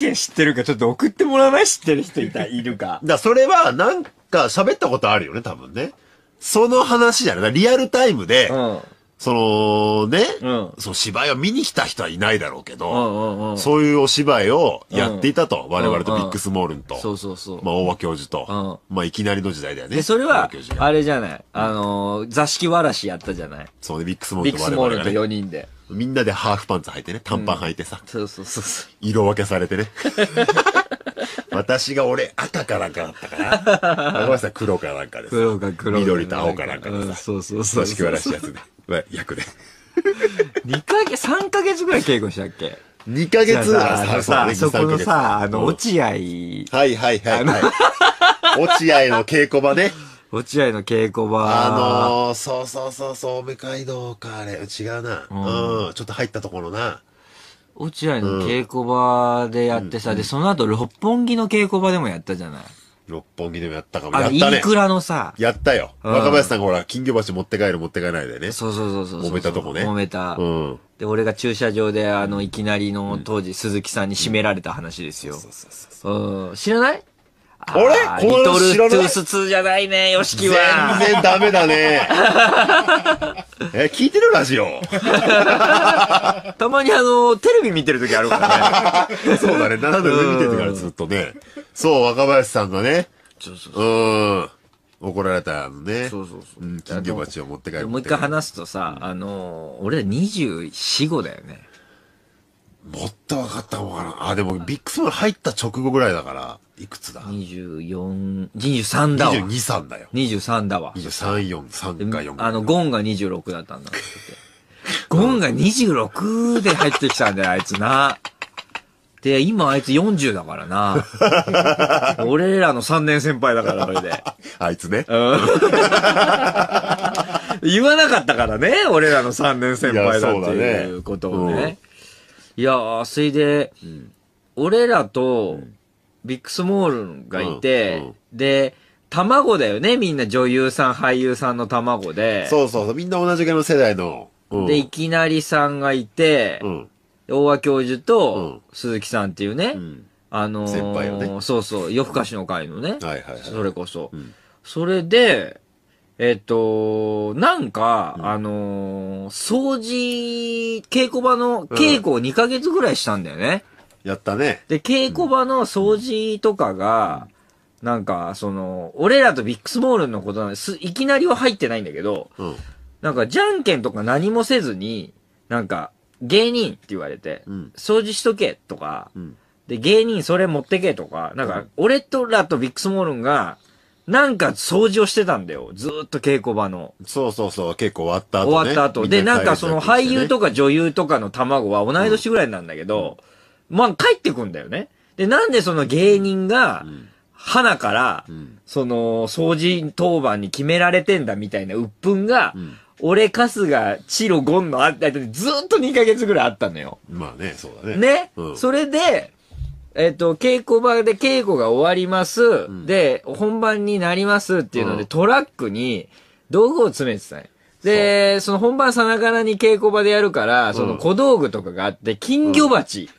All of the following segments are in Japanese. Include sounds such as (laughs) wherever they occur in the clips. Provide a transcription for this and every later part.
件知ってるかちょっと送ってもらわない知ってる人いた、いるか。(laughs) だそれは、なんか喋ったことあるよね、多分ね。その話じゃない。リアルタイムで、うんそのね、うん、その芝居を見に来た人はいないだろうけど、うんうんうん、そういうお芝居をやっていたと、うん、我々とビッグスモールンと、うんうん、そうそうそう。まあ、大和教授と、うん、まあ、いきなりの時代だよね。それは、あれじゃない、あのー、座敷わらしやったじゃない。そうね、ビッグスモールンと我々、ね、ビッグスモールンと4人で。みんなでハーフパンツ履いてね、短パン履いてさ、そうそうそうそう。色分けされてね。(laughs) 私が俺赤かなんかだったかな。赤松さん黒かなんかです。黒か黒か。緑と青かなんかでうさ、そうそうそう。組織わらしいやつで、まあ、役で。2ヶ月、3ヶ月ぐらい稽古したっけ2ヶ月、あのさ、そこのさ、あの、落合、はいはいはいはい。(laughs) 落合の稽古場ね。落合の稽古場。あのー、そうそうそうそう、梅街道か、あれ。違うな、うん。うん。ちょっと入ったところな。落合の稽古場でやってさ、うん、で、その後、六本木の稽古場でもやったじゃない。六本木でもやったかも。あ、イクラのさ。やったよ。若林さんがほら、金魚鉢持って帰る持って帰らないでね。そうそうそうそうそう。揉めたとこね。揉めた。うん。で、俺が駐車場で、あの、いきなりの当時、鈴木さんに締められた話ですよ。そうそうそうそう。うん。知らないあれリトルトゥース2じゃないね、ヨシキは。全然ダメだね。(laughs) え、聞いてるラジオ。たまにあの、テレビ見てる時あるからね。(laughs) そうだね、斜め上見てるからずっとね。そう、若林さんがね。そうそうそう。うん。怒られたのね。そうそうそう。うん、金魚鉢を持って帰る。もう一回話すとさ、あの、俺ら24、5だよね。もっと分かったかもからん。あ、でもビッグスーン入った直後ぐらいだから、いくつだ ?24、23だわ。?22、3だよ。23だわ。23、4、3か4か。あの、ゴンが26だったんだ (laughs) ゴンが26で入ってきたんだよ、あいつな。で、今あいつ40だからな。(laughs) 俺らの3年先輩だから、それで。(laughs) あいつね。言わなかったからね、俺らの3年先輩だっていそうだうことをね。いやー、それで、うん俺らと、ビックスモールがいて、うんうん、で、卵だよね、みんな女優さん、俳優さんの卵で。そうそうそう、みんな同じぐらいの世代の。うん、で、いきなりさんがいて、大和教授と、鈴木さんっていうね、あのー、先輩よね。そうそう、夜更かしの会のね、はいはいはい、それこそ。それで、えっ、と、なんか、うんあのー掃除、稽古場の、稽古を2ヶ月ぐらいしたんだよね。やったね。で、稽古場の掃除とかが、なんか、その、俺らとビックスモールのことなんです、いきなりは入ってないんだけど、うん。なんか、じゃんけんとか何もせずに、なんか、芸人って言われて、うん掃除しとけとか、うん。で、芸人それ持ってけとか、なんか、俺とらとビックスモールンが、なんか掃除をしてたんだよ。ずーっと稽古場の。そうそうそう、結構終わった後、ね、終わった後。で、なんかその俳優とか女優とかの卵は同い年ぐらいなんだけど、うん、まあ帰ってくんだよね。で、なんでその芸人が、花から、その、掃除当番に決められてんだみたいな鬱憤が、うん、俺、春日、チロ、ゴンのあったずっと2ヶ月ぐらいあったのよ。まあね、そうだね。ね、うん、それで、えっ、ー、と、稽古場で稽古が終わります、うん、で、本番になりますっていうので、うん、トラックに道具を詰めてたね。で、その本番さながらに稽古場でやるから、その小道具とかがあって、金魚鉢。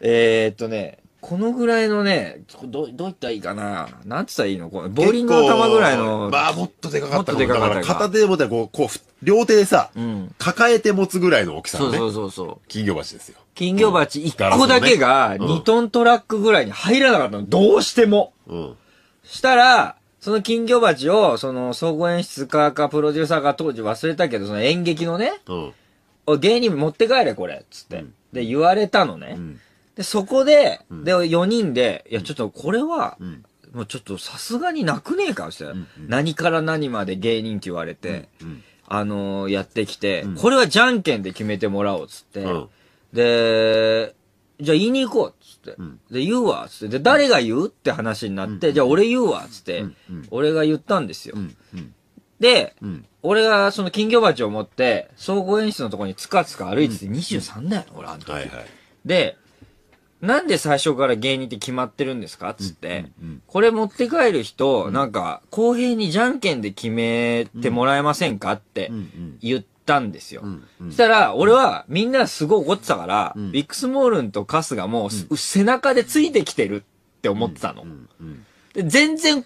えー、っとね、このぐらいのね、ど、どういったらいいかななんつったらいいのこのボーリングの玉ぐらいの。まあ、もっとでかかったもっとでかかった片手で持っこう、こう、両手でさ、うん、抱えて持つぐらいの大きさのね。そうそうそうそう。金魚鉢ですよ。金魚鉢1個だけが2トントラックぐらいに入らなかったの。どうしても。うん。したら、その金魚鉢を、その総合演出家かプロデューサーか当時忘れたけど、その演劇のね、うん、芸人持って帰れこれ、つって、うん、で、言われたのね。うん、で、そこで、で、4人で、いや、ちょっとこれは、もうちょっとさすがになくねえか、したら、何から何まで芸人って言われて、あのー、やってきて、これはじゃんけんで決めてもらおう、つって、で、じゃあ言いに行こうっつって。うんで、言うわっつって。で、誰が言うって話になって、じゃあ俺言うわっつって、うん俺が言ったんですよ。うんうんで、うん俺がその金魚鉢を持って、総合演出のとこにつかつか歩いてて23だよ、俺、あの時。はいはいで、なんで最初から芸人って決まってるんですかっつって、うんうんこれ持って帰る人、なんか、公平にじゃんけんで決めてもらえませんかってうんうん言っったんですよ。そしたら、俺はみんなすごい怒ってたから、ビックスモールンとカスがも、う、背中でついてきてるって思ってたの。全然、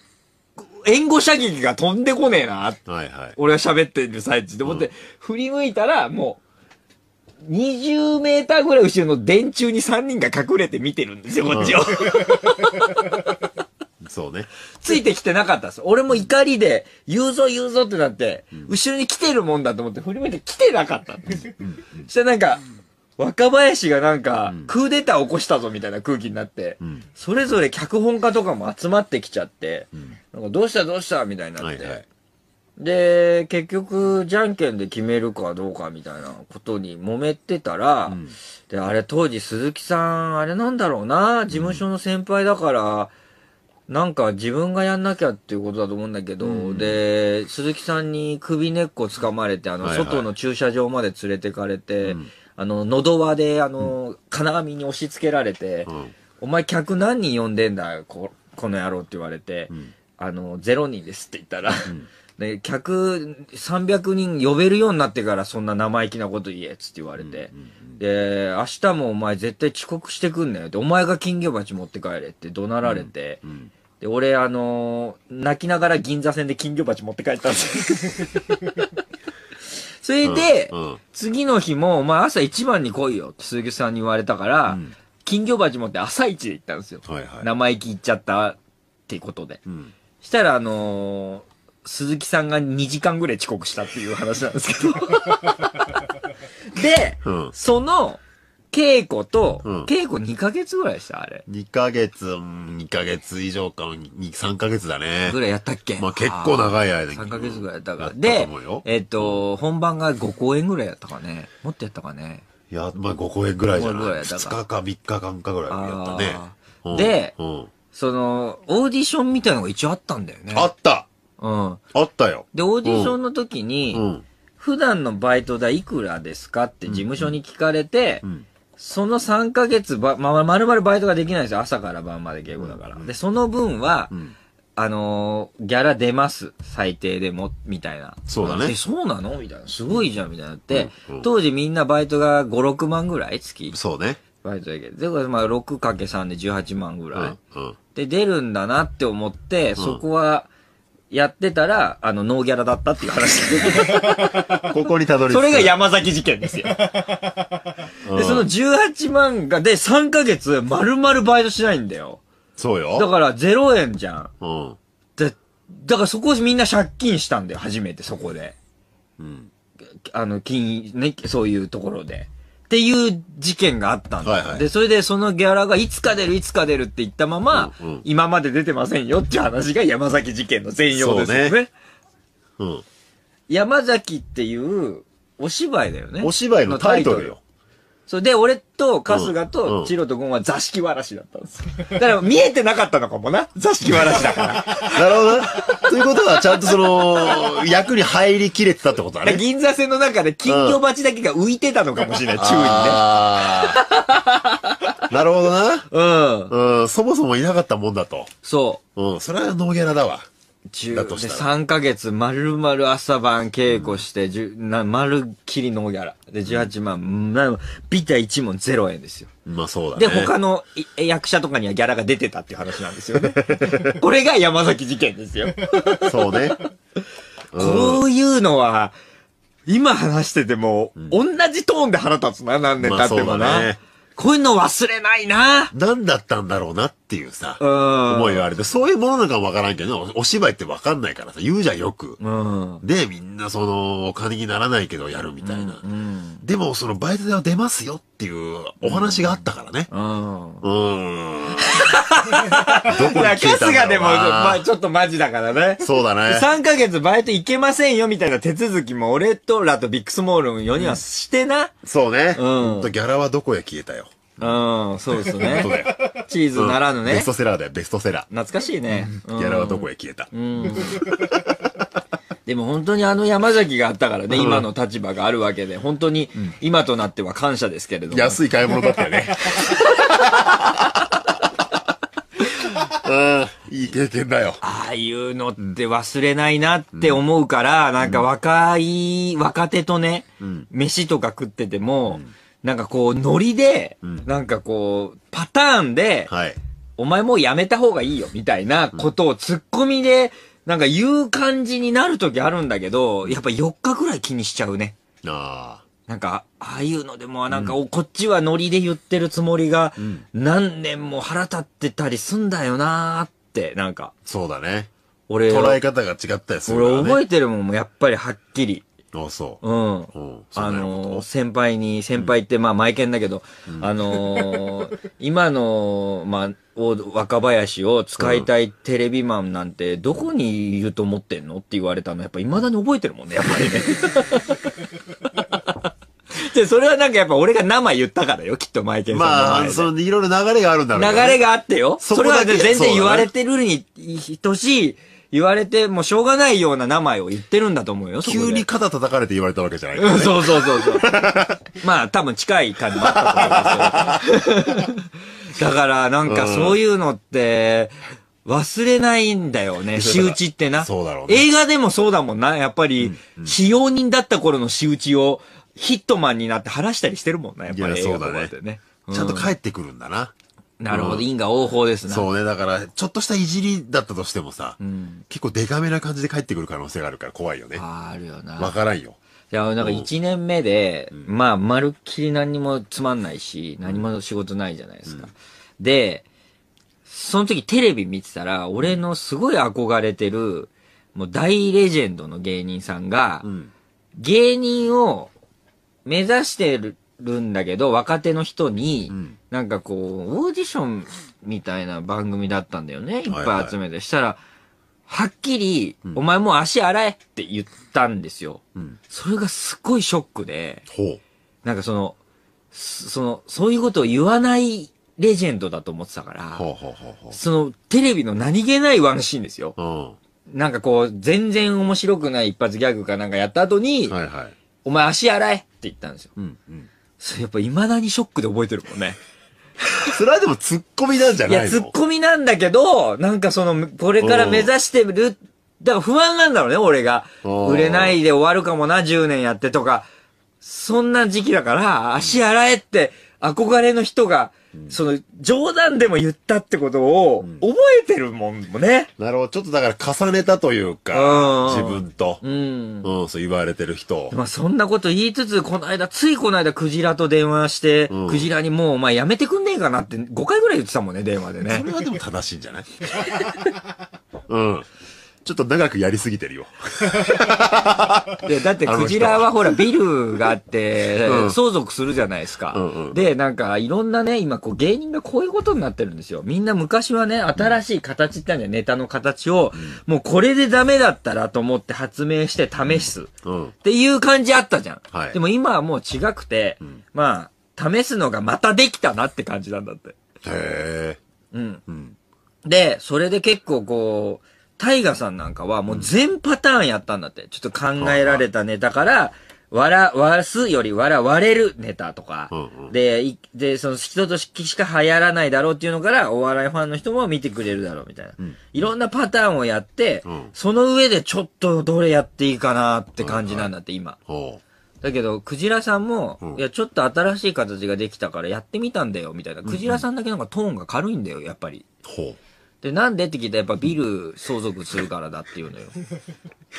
援護射撃が飛んでこねえな。はいはい、俺は喋ってる最中で思って、振り向いたら、もう、20メーターぐらい後ろの電柱に3人が隠れて見てるんですよ、こっちを。そうね。ついてきてなかったんです俺も怒りで、言うぞ言うぞってなって、後ろに来てるもんだと思って振り向いて来てなかったんですよ。そしたらなんか、若林がなんか、クーデター起こしたぞみたいな空気になって、うん、それぞれ脚本家とかも集まってきちゃって、うん、なんかどうしたどうしたみたいになって、はいはい、で、結局、じゃんけんで決めるかどうかみたいなことに揉めてたら、うん、で、あれ当時鈴木さん、あれなんだろうな、事務所の先輩だから、なんか自分がやんなきゃっていうことだと思うんだけど、うん、で、鈴木さんに首根っこ掴まれて、あの、外の駐車場まで連れてかれて、はいはい、あの、喉輪で、あの、金網に押し付けられて、うん、お前客何人呼んでんだこ、この野郎って言われて、うん、あの、0人ですって言ったら、で、客300人呼べるようになってからそんな生意気なこと言え、つって言われて。で、明日もお前絶対遅刻してくんなよって、お前が金魚鉢持って帰れって怒鳴られて、うんうん、で、俺、あのー、泣きながら銀座線で金魚鉢持って帰ったんですよ。(laughs) それで、うんうん、次の日も、お前朝一番に来いよって鈴木さんに言われたから、うん、金魚鉢持って朝一で行ったんですよ。はいはい、生意気行っちゃったってことで。したら、あのー、鈴木さんが2時間ぐらい遅刻したっていう話なんですけど (laughs) で、その、稽古と、稽古2ヶ月ぐらいでしたあれ。2ヶ月、2ヶ月以上か、3ヶ月だねぐ。らいやったっけまあ結構長い間三3ヶ月ぐらいやったから。でえっと、本番が5公演ぐらいやったかね。もっとやったかね。いや、まあ5公演ぐらいじゃない。五公演ぐらいだ2日か3日間かぐらいやったねでその、オーディションみたいのが一応あったんだよね。あったうん。あったよ。で、オーディションの時に、普段のバイト代いくらですかって事務所に聞かれて、うんその3ヶ月ば、ままるまるバイトができないんですよ。朝から晩まで稽古だから。うんで、その分は、うん、あのー、ギャラ出ます。最低でも、みたいな。そうだね。え、そうなのみたいな。すごいじゃん、みたいなって、うんうん、当時みんなバイトが5、6万ぐらい月。そうね。バイトだけで、まあ、6×3 で18万ぐらい。うんうん、で、出るんだなって思って、そこは、やってたら、あの、ノーギャラだったっていう話。(laughs) ここにたどり着く。それが山崎事件ですよ。で、その18万が、で、3ヶ月、丸々バイトしないんだよ。そうよ。だから、0円じゃん。うん。で、だからそこみんな借金したんだよ、初めてそこで。うん。あの、金、ね、そういうところで。っていう事件があったんだ、はいはい、で、それでそのギャラがいつか出る、いつか出るって言ったまま、うんうん、今まで出てませんよっていう話が山崎事件の全容ですよね。ねうん、山崎っていうお芝居だよね。お芝居のタイトルよ。そうで、俺と春日とチロとゴンは座敷わらしだったんですよ。だから見えてなかったのかもな。座敷わらしだから。(laughs) なるほどということは、ちゃんとその、役に入りきれてたってことだね。銀座線の中で金魚鉢だけが浮いてたのかもしれない、注にね。あなるほどな。(laughs) うん。うん、そもそもいなかったもんだと。そう。うん、それはノーギャラだわ。だとしたら。3ヶ月、丸々朝晩稽古して、十な丸っきりノーギャラ。で、18万、なビタ1問0円ですよ。まあそうだね。で、他の役者とかにはギャラが出てたっていう話なんですよね。こ (laughs) れが山崎事件ですよ。(laughs) そうね。こういうのは、今話してても、同じトーンで腹立つな、何年経ってもな。まあそうだねこういうの忘れないな。何だったんだろうなっていうさ、思いはあれで、そういうものなんかわからんけど、お芝居ってわかんないからさ、言うじゃんよく。で、みんなその、お金にならないけどやるみたいな。でも、その、バイトでは出ますよっていうお話があったからね。うん。うん。どこにたんだろうな。春日でも、まあちょっとマジだからね。そうだね。3ヶ月バイト行けませんよみたいな手続きも俺とらとビックスモールの4人はしてな。うん、そうね。うん。ギャラはどこへ消えたよ。うん、そうですね。チーズならぬね、うん、ベストセラーだよ、ベストセラー。懐かしいね。うん、ギャラはどこへ消えた。うん。でも本当にあの山崎があったからね、うん、今の立場があるわけで、本当に今となっては感謝ですけれども。安い買い物だったよね。(laughs) うん、いい経験だよ。ああいうのって忘れないなって思うから、なんか若い、若手とね、飯とか食ってても、なんかこう、ノリで、なんかこう、パターンで、お前もうやめた方がいいよ、みたいなことを突っ込みで、なんか言う感じになる時あるんだけど、やっぱ4日くらい気にしちゃうね。ああ。なんか、ああいうのでも、なんか、うん、こっちはノリで言ってるつもりが、うん、何年も腹立ってたりすんだよなーって、なんか。そうだね。俺。捉え方が違ったりする、ね、俺覚えてるもん、やっぱりはっきり。あそう。うん。うあのー、先輩に、先輩って、まあ、毎見だけど、うん、あのー、今の、まあ、若林を使いたいテレビマンなんて、どこにいると思ってんのって言われたの、やっぱ未だに覚えてるもんね、やっぱりね。(laughs) で、それはなんかやっぱ俺が生言ったからよ、きっとマイケルさんまあ、その、いろいろ流れがあるんだろう、ね、流れがあってよ。それは全然言われてるに等しい、言われてもしょうがないような名前を言ってるんだと思うよ。急に肩叩かれて言われたわけじゃない、ね、そうそうそうそう。(laughs) まあ、多分近い感じだったと思いますよ。(laughs) だから、なんかそういうのって、忘れないんだよね、仕打ちってな。そうだろう、ね、映画でもそうだもんな。やっぱり、使用人だった頃の仕打ちを、ヒットマンになって話したりしてるもんな、やっぱり、そうだね。ねうん、ちゃんと帰ってくるんだな。なるほど、うん、因果応報ですね。そうね、だから、ちょっとしたいじりだったとしてもさ、うん、結構デカめな感じで帰ってくる可能性があるから怖いよね。ああるよな。わからんよ。いや、なんか一年目で、うん、まあ、まるっきり何もつまんないし、何も仕事ないじゃないですか。で、その時テレビ見てたら、俺のすごい憧れてる、もう大レジェンドの芸人さんが、芸人を目指してるんだけど、若手の人に、なんかこう、オーディションみたいな番組だったんだよね。いっぱい集めて。はいはい、したら、はっきり、うん、お前もう足洗えって言ったんですよ。うん、それがすごいショックで、なんかその、その、そういうことを言わないレジェンドだと思ってたから、ほうほうほうほうそのテレビの何気ないワンシーンですよ。うん、なんかこう、全然面白くない一発ギャグかなんかやった後に、はいはい、お前足洗えって言ったんですよ。うんうん。それやっぱ未だにショックで覚えてるもんね。(laughs) それはでもツッコミなんじゃないのや、ツッコミなんだけど、なんかその、これから目指してる、だから不安なんだろうね、俺が。売れないで終わるかもな、10年やってとか。そんな時期だから、足洗えって憧れの人がその、冗談でも言ったってことを、覚えてるもんもね。なるほど。ちょっとだから重ねたというか、自分と、うん。うん、そう言われてる人。まあ、そんなこと言いつつ、この間、ついこの間、クジラと電話して、クジラにもう、お前やめてくんねえかなって、5回ぐらい言ってたもんね、電話でね。それはでも正しいんじゃない (laughs) うん。ちょっと長くやりすぎてるよ。だってクジラはほら、ビルがあって、相続するじゃないですか。うんうん、で、なんか、いろんなね、今、こう、芸人がこういうことになってるんですよ。みんな昔はね、新しい形ってんだよ、ネタの形を、うん、もうこれでダメだったらと思って発明して試す。っていう感じあったじゃん。うんはい、でも今はもう違くて、まあ、試すのがまたできたなって感じなんだって。へえ。うん。うん、で、それで結構こう、タイガさんなんかはもう全パターンやったんだって。ちょっと考えられたネタから、笑わすより笑われるネタとか、で、で、その人としか流行らないだろうっていうのから、お笑いファンの人も見てくれるだろうみたいな。いろんなパターンをやって、その上でちょっとどれやっていいかなって感じなんだって、今。だけど、クジラさんも、いや、ちょっと新しい形ができたからやってみたんだよ、みたいな。クジラさんだけなんかトーンが軽いんだよ、やっぱり。ほうで、なんでって聞いたらやっぱビル相続するからだって言うのよ。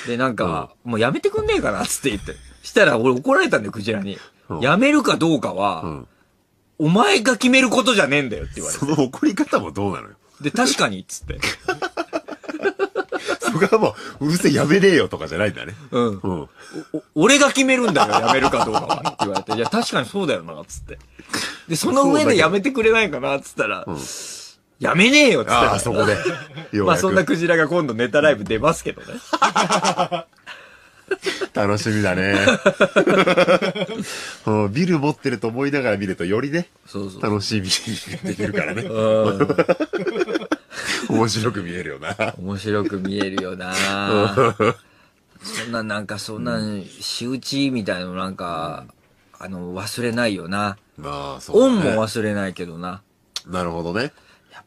で、なんか、もうやめてくんねえかなっつって言って。したら俺怒られたんだよ、クジラに。うんやめるかどうかは、うん。お前が決めることじゃねえんだよって言われそて。の怒り方もどうなのよ。で、確かにっつって。(laughs) そこはもう、うるせえやめねえよとかじゃないんだね。うん。うん。俺が決めるんだよ、やめるかどうかは。って言われて。いや、確かにそうだよな、つって。で、その上でやめてくれないかな、つったら、やめねえよっってあそこで。(laughs) まあそんなクジラが今度ネタライブ出ますけどね。(laughs) 楽しみだね。(laughs) うんビル持ってると思いながら見るとよりね、そうそう。楽しみにできるからね。面白く見えるよな。面白く見えるよなそんななんかそんな仕打ちみたいのなんか、あの忘れないよな。まあ、そう、ね。恩も忘れないけどな。なるほどね。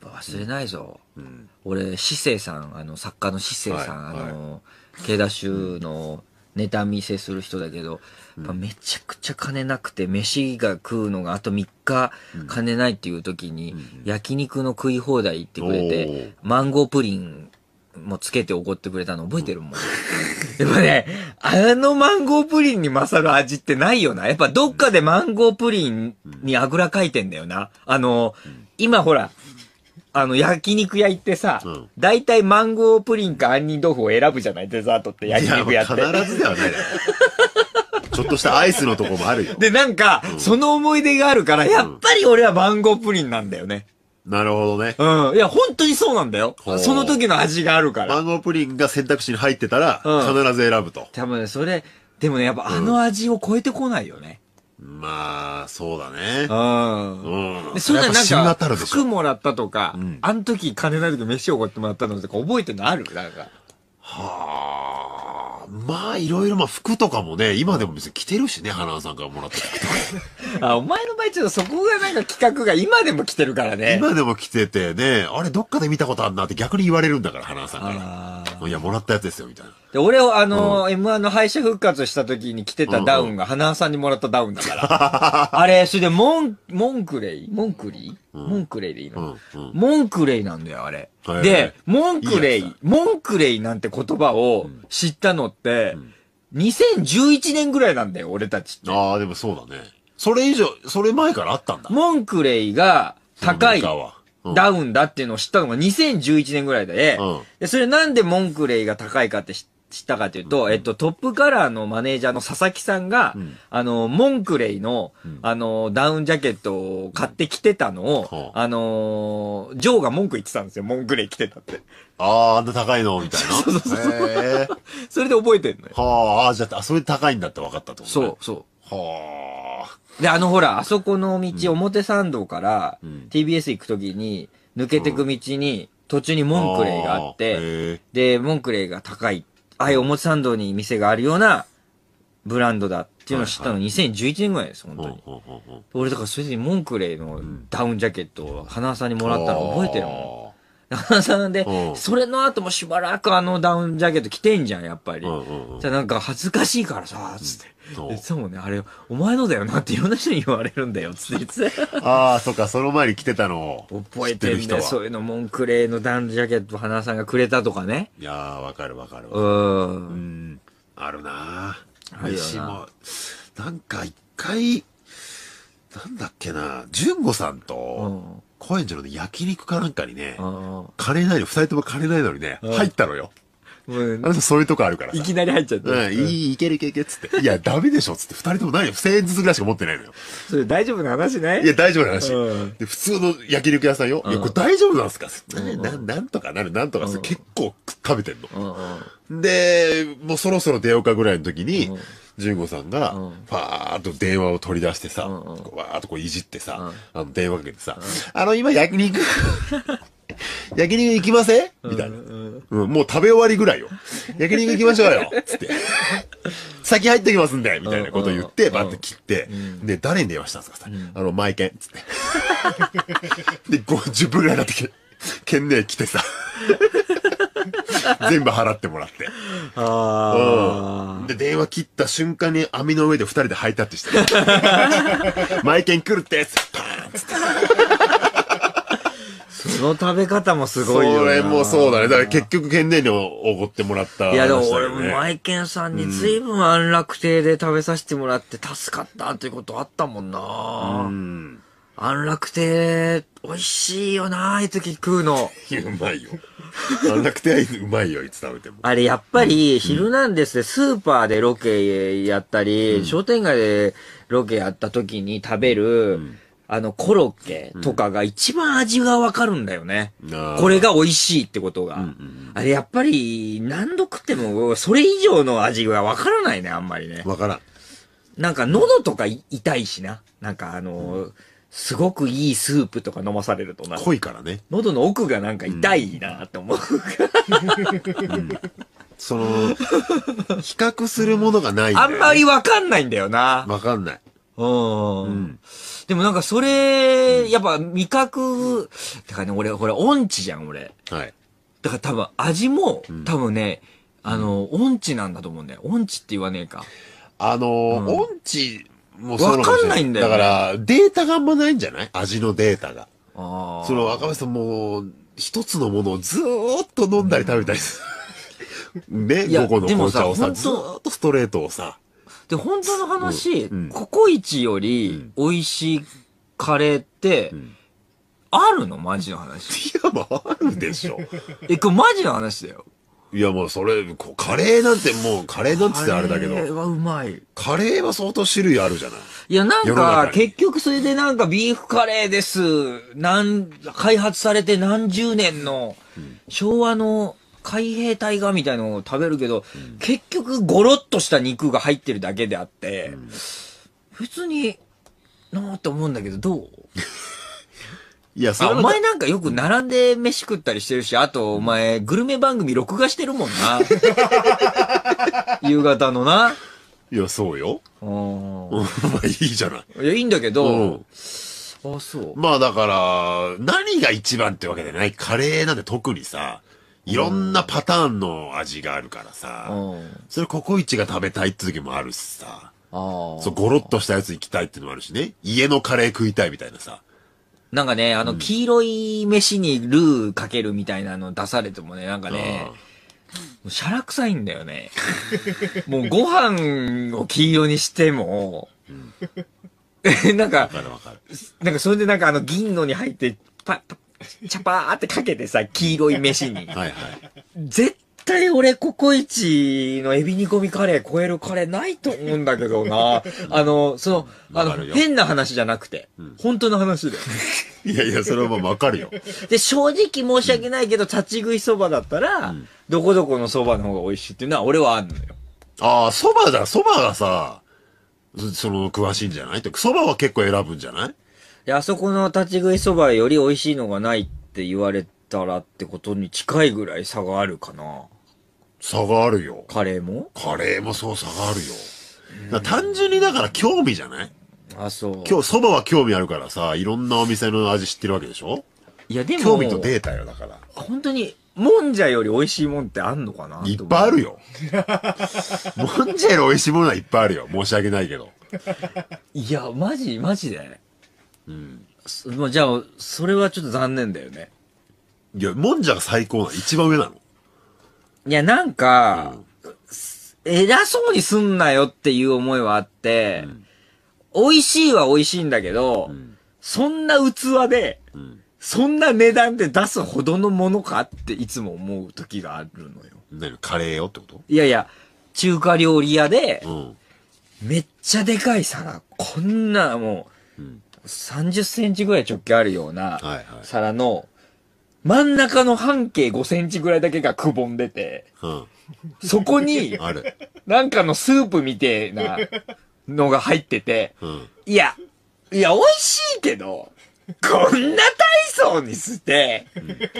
ぱ忘れないぞ、うん、俺志生さんあの作家の志生さん、はい、あの、は慶田衆のネタ見せする人だけど、やっぱめちゃくちゃ金なくて飯が食うのがあと3日金ないっていう時に、焼肉の食い放題行ってくれて、マンゴープリンもつけて怒ってくれたの覚えてるもん。やっぱね、あのマンゴープリンに勝る味ってないよな。やっぱどっかでマンゴープリンにあぐらかいてんだよな。あの、今ほら、あの、焼肉屋行ってさ、うん、大体マンゴープリンか杏仁豆腐を選ぶじゃないデザートって焼肉屋って。必ずではないちょっとしたアイスのとこもあるよ。で、なんか、うん、その思い出があるから、やっぱり俺はマンゴープリンなんだよね。なるほどね。うん。いや、本当にそうなんだよ。その時の味があるから。マンゴープリンが選択肢に入ってたら、うん、必ず選ぶと。多分ね、それ、でもね、やっぱあの味を超えてこないよね。まあ、そうだね。うん。うん。そんななんか、服もらったとか、うん、あの時金なりで飯をおごってもらったのとか覚えてるのあるなんか。はあ。まあ、いろいろ、まあ、服とかもね、今でも別に着てるしね、花輪さんからもらった服とか。(laughs) あ、お前の場合ちょっとそこがなんか企画が今でも着てるからね。今でも着ててね、あれどっかで見たことあんなって逆に言われるんだから、花輪さんから。いや、もらったやつですよ、みたいな。で、俺をあのー、M1 の敗者復活した時に着てたダウンが、花輪さんにもらったダウンだから。(laughs) あれ、それで、モン、モンクレイモンクリー、モンクレイでいいの、うんうんモンクレイなんだよ、あれ。で、モンクレイいいモンクレイなんて言葉を知ったのって、2011年ぐらいなんだよ、俺たちって。ああ、でもそうだね。それ以上、それ前からあったんだ。モンクレイが高い、はダウンだっていうのを知ったのが2011年ぐらいで、うん、でそれなんでモンクレイが高いかって知ったかというと、うん、えっと、トップカラーのマネージャーの佐々木さんが、うん、あの、モンクレイの、あの、ダウンジャケットを買ってきてたのを、あのー、ジョーが文句言ってたんですよ、モンクレイ着てたって。ああ、あんな高いのみたいな。(laughs) そうそうそう。それで覚えてんのよ。はあ、じゃあ、それ高いんだって分かったと思う、ね、そう、そう。はあ。で、あのほら、あそこの道、表参道から TBS 行くときに、抜けてく道に、途中にモンクレーがあって、で、モンクレーが高い、ああいう表参道に店があるようなブランドだっていうのを知ったの2011年ぐらいです、本当に。俺だからそれでモンクレーのダウンジャケットを花輪さんにもらったの覚えてるもん。(laughs) で、それの後もしばらくあのダウンジャケット着てんじゃん、やっぱり。じゃなんか恥ずかしいからさ、つって。いつもね、あれ、お前のだよなっていろんな人に言われるんだよ、つってい。(laughs) ああ、そっか、その前に着てたの覚えてる人そういうの、モンクレーのダウンジャケット、花さんがくれたとかね。いやー、わかるわかる。うん。あるなー。飯も、なんか一回、なんだっけな、純子さんと、うん高円寺のね、焼肉かなんかにね、カレーないの、二人ともカレーないのにね、入ったのよ。もうあのそういうとこあるからさ。いきなり入っちゃって。うん、いい、いけるいけるいけるっつって。いや、ダメでしょっつって、二人とも何よ。0千円ずつぐらいしか持ってないのよ。それ大丈夫な話ないいや、大丈夫な話。うんで、普通の焼肉屋さんよ。いや、これ大丈夫なんすかつってななんとかなる、なんとかする。結構食べてんの。うんで、もうそろそろ出ようかぐらいの時に、純子さんが、ファーっと電話を取り出してさ、うわーっとこういじってさ、あの電話かけてさ、あの、今焼肉、(laughs) 焼肉行きませんみたいな、うんもう食べ終わりぐらいよ。焼肉行きましょうよ (laughs) つって。先入ってきますんでみたいなこと言って、バッて切って、で、誰に電話したんですかさ、あの、マイケン、つって。(laughs) で、50分ぐらいになってきて、県内来てさ。全部払ってもらって。で、電話切った瞬間に網の上で二人でハイタッチして。マイケン来るってパその食べ方もすごいよそれもそうだね。だから結局、県内におごってもらった、ね、いや、でも俺もマイケンさんに随分安楽亭で食べさせてもらって助かったっていうことあったもんな。うん。安楽亭、美味しいよな、ああいう時食うの。うまいよ。安楽亭はうまいよ、いつ食べても。あれ、やっぱり、ヒルナンデスでスーパーでロケやったり、うん、商店街でロケやった時に食べる、うんあの、コロッケとかが一番味がわかるんだよね。うん、これが美味しいってことが。うんうん、あれ、やっぱり、何度食っても、それ以上の味がわからないね、あんまりね。わからん。なんか、喉とか痛いしな。なんか、あのー、すごくいいスープとか飲まされるとな。濃いからね。喉の奥がなんか痛いなって思う。うんその、比較するものがない、ね、あんまりわかんないんだよな。わかんない。うん。うんでもなんかそれ、やっぱ味覚、だからね、俺、ほら、音痴じゃん、俺。はい。だから多分味も、多分ね、あの、音痴なんだと思うんだよ。音痴って言わねえか。あのー、うん、音痴もそうわかんないんだよ、ね、だから、データがあんまないんじゃない味のデータが。ああ。その若林さんも、一つのものをずーっと飲んだり食べたりする。ね、午後の紅茶をさ、ずーっとストレートをさ。で、本当の話、うん、ココイチより美味しいカレーって、うん、あるのマジの話。いや、まあ、あるでしょ。(laughs) え、これマジの話だよ。いや、もうそれ、カレーなんてもう、カレーなんつってあれだけど。カレーはうまい。カレーは相当種類あるじゃない。いや、なんか、結局それでなんかビーフカレーです。なん、開発されて何十年の、昭和の海兵隊がみたいのを食べるけど、うん、結局ゴロッとした肉が入ってるだけであって、うん、になぁと思うんだけど、どう (laughs) いや、そお前なんかよく並んで飯食ったりしてるし、あとお前、グルメ番組録画してるもんな。(laughs) 夕方のな。いや、そうよ。うん。(laughs) まあいいじゃない。いや、いいんだけど、あ、そう。まあだから、何が一番ってわけじゃない。カレーなんて特にさ、いろんなパターンの味があるからさ、うん、それココイチが食べたいって時もあるしさ、そう、ゴロッとしたやつ行きたいってのもあるしね、家のカレー食いたいみたいなさ。なんかね、あの、黄色い飯にルーかけるみたいなの出されてもね、なんかね、もうシャラ臭いんだよね。(laughs) もうご飯を黄色にしても、うん、(laughs) なんか、かかなんかそれでなんかあの銀のに入って、パッパッチャパーってかけてさ、黄色い飯に。(laughs) はいはい。絶対俺、ココイチのエビ煮込みカレー超えるカレーないと思うんだけどな。(laughs) あの、その、あの、変な話じゃなくて、うん、本当の話で。(laughs) いやいや、それはもうわかるよ。で、正直申し訳ないけど、立ち食いそばだったら、うん、どこどこのそばの方が美味しいっていうのは俺はあんのよ。ああ、そばだ、そばがさ、その、詳しいんじゃないとて、そばは結構選ぶんじゃないや、あそこの立ち食いそばより美味しいのがないって言われたらってことに近いぐらい差があるかな。差があるよ。カレーもカレーもそう差があるよ。単純にだから興味じゃないあ、そう。今日、蕎麦は興味あるからさ、いろんなお店の味知ってるわけでしょいや、でも。興味とデータよ、だから。本当に、もんじゃより美味しいもんってあんのかないっぱいあるよ。(laughs) もんじゃより美味しいものはいっぱいあるよ。申し訳ないけど。いや、マジ、マジで。うん。まあじゃあ、それはちょっと残念だよね。いや、もんじゃが最高なの。一番上なの。いや、なんか、偉そうにすんなよっていう思いはあって、美味しいは美味しいんだけど、んそんな器で、うん。そんな値段で出すほどのものかっていつも思う時があるのよ。何カレーよってこといやいや、中華料理屋で、うん。めっちゃでかい皿、こんなもう、うん30センチぐらい直径あるような皿の、真ん中の半径5センチぐらいだけがくぼんでて、うん。そこに、ある。なんかのスープみてえなのが入ってて、うん。いや、いや、美味しいけど、こんな大層にして、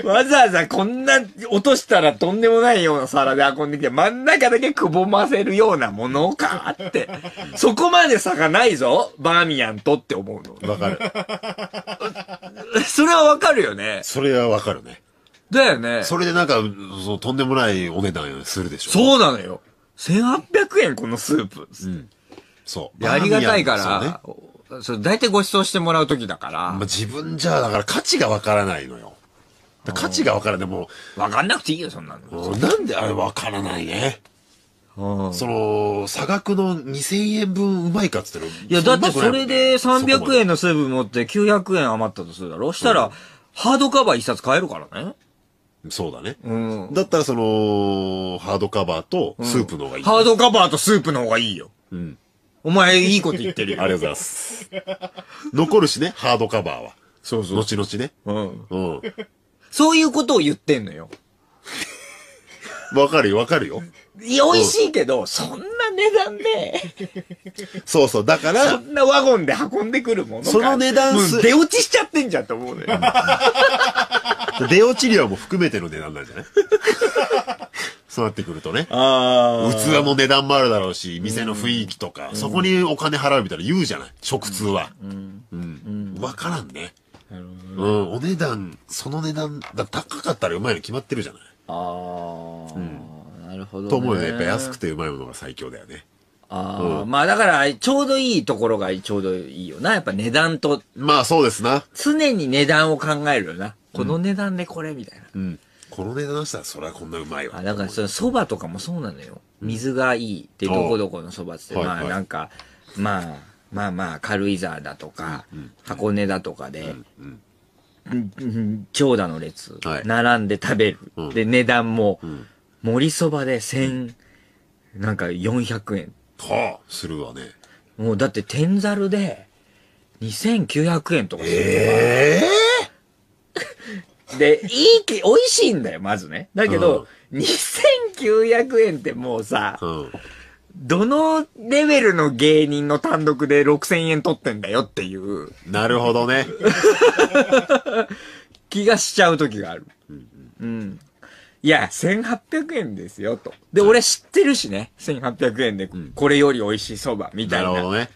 わざわざこんな落としたらとんでもないような皿で運んできて、真ん中だけくぼませるようなものかって。そこまで差がないぞ、バーミヤンとって思うの。わかる。それはわかるよね。それはわかるね。だよね。それでなんか、そうとんでもないお値段するでしょ。そうなのよ。1800円このスープ。うん。そう。ありがたいから、ね、そう、大体ご馳走してもらう時だから。まあ、自分じゃ、だから価値がわからないのよ。価値がわからない。もう。わかんなくていいよ、そんなの。なんであれわからないね。その、差額の2000円分うまいかっつってる。いや、だってそれで300円のセブン持って900円余ったとするだろしたら、ハードカバー一冊買えるからね。そうだね。うん。だったらその、ハードカバーとスープの方がいい、ハードカバーとスープの方がいいよ。うん。お前いいこと言ってるよ。ありがとうございます。残るしね、ハードカバーは。そうそう。後々ね。うん。うん。そういうことを言ってんのよ。わかるよ、わかるよ。美味しいけど、うん、そんな値段で。そうそう、だから。そんなワゴンで運んでくるものその値段す。出落ちしちゃってんじゃんと思うね。(laughs) 出落ち量も含めての値段なんじゃないそうなってくるとね。器も値段もあるだろうし、店の雰囲気とか、うん、そこにお金払うみたいな言うじゃない食通は。うん。うん。うん、からんね。なるほど、うん。お値段、その値段、だ高かったらうまいの決まってるじゃないああ。うん。なるほど、ね、と思うよね。やっぱ安くてうまいものが最強だよね。ああ、うん、まあだから、ちょうどいいところがちょうどいいよな。やっぱ値段と。まあそうですな。常に値段を考えるよな。この値段でこれみたいな。うんこの値段したらそりゃこんなうまいわだからそばとかもそうなのよ水がいいってどこどこのそばっつって、まあなんかまあまあまあ軽井沢だとか、箱根だとかで、長蛇の列、並んで食べる、で値段も、盛りそばで1000、なんか400円はあするわねもうだって天ざるで2900円とかする、ええで、いいき、美味しいんだよ、まずね。だけど、うん、2900円ってもうさ、うん、どのレベルの芸人の単独で6000円取ってんだよっていう。なるほどね。(laughs) 気がしちゃう時がある。うん、うん。いや、1800円ですよ、と。で、俺知ってるしね。1800円で、これより美味しいそば、みたいな。なるほどね。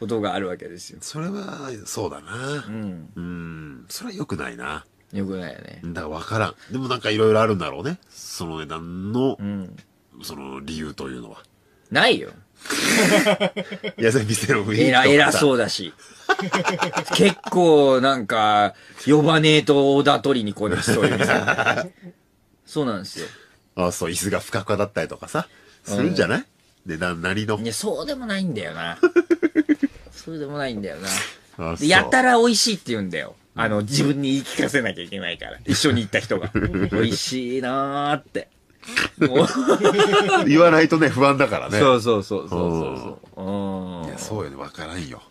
ことがあるわけですよ。それは、そうだな。うん。うん。それは良くないな。よくないよね。だから分からん。でもなんかいろいろあるんだろうね。その値段の、うん。その理由というのは。ないよ。(laughs) いや、それ店の雰囲気偉、そうだし。結構、なんか、呼ばねえとオーダー取りに来るし、そういうそうなんですよ。あそう、椅子がふかふかだったりとかさ、するんじゃない値段なりのい。や、そうでもないんだよな。(laughs) そうでもないんだよな。やったら美味しいって言うんだよ。あの、自分に言い聞かせなきゃいけないから、一緒に行った人が。(laughs) 美味しいなーって。言わないとね、不安だからね。そうそうそうそうそう。うん。いや、そうよね、わからんよ。